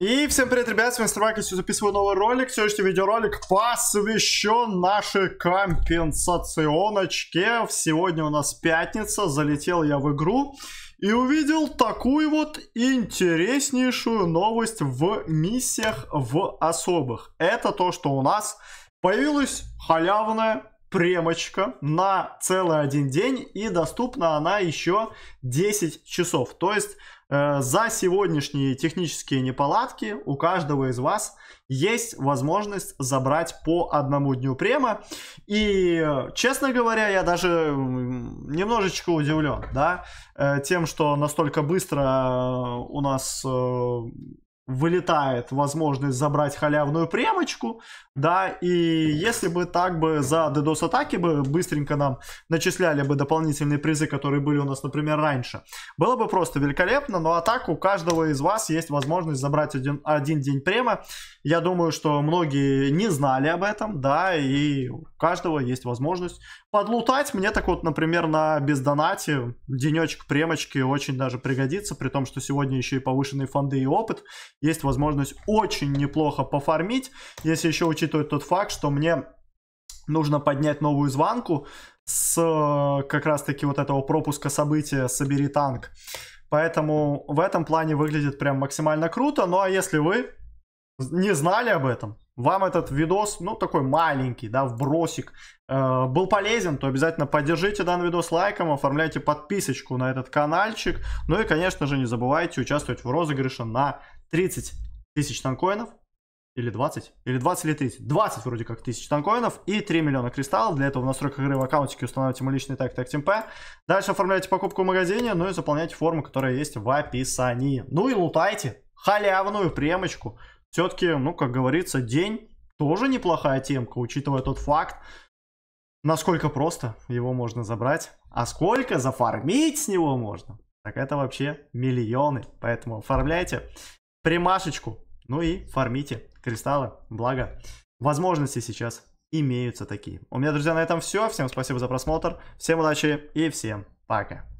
И всем привет, ребят, с вами Стрвакис, записываю новый ролик. Сегодняшний видеоролик посвящен нашей компенсационочке. Сегодня у нас пятница, залетел я в игру и увидел такую вот интереснейшую новость в миссиях в особых. Это то, что у нас появилась халявная премочка на целый один день и доступна она еще 10 часов. То есть э, за сегодняшние технические неполадки у каждого из вас есть возможность забрать по одному дню према. И, честно говоря, я даже немножечко удивлен, да, э, тем, что настолько быстро э, у нас э, вылетает возможность забрать халявную премочку, да, и если бы так бы за DDoS атаки бы быстренько нам начисляли бы дополнительные призы, которые были у нас, например, раньше, было бы просто великолепно, но а так у каждого из вас есть возможность забрать один, один день према, я думаю, что многие не знали об этом, да, и у каждого есть возможность подлутать, мне так вот, например, на бездонате денечек премочки очень даже пригодится, при том, что сегодня еще и повышенные фонды и опыт, есть возможность очень неплохо пофармить, если еще учитывать тот факт, что мне нужно поднять новую званку с э, как раз-таки вот этого пропуска события «Собери танк». Поэтому в этом плане выглядит прям максимально круто. Ну а если вы не знали об этом, вам этот видос, ну, такой маленький, да, вбросик, э, был полезен, то обязательно поддержите данный видос лайком, оформляйте подписочку на этот каналчик. Ну и, конечно же, не забывайте участвовать в розыгрыше на 30 тысяч танкоинов. Или 20? Или 20 или 30? 20 вроде как тысяч танкоинов и 3 миллиона кристаллов. Для этого в настройках игры в аккаунтике устанавливайте мой личный так так темпе. Дальше оформляйте покупку в магазине, ну и заполняйте форму, которая есть в описании. Ну и лутайте халявную премочку все-таки, ну, как говорится, день тоже неплохая темка, учитывая тот факт, насколько просто его можно забрать, а сколько зафармить с него можно. Так это вообще миллионы, поэтому оформляйте примашечку, ну и фармите кристаллы, благо возможности сейчас имеются такие. У меня, друзья, на этом все. Всем спасибо за просмотр, всем удачи и всем пока.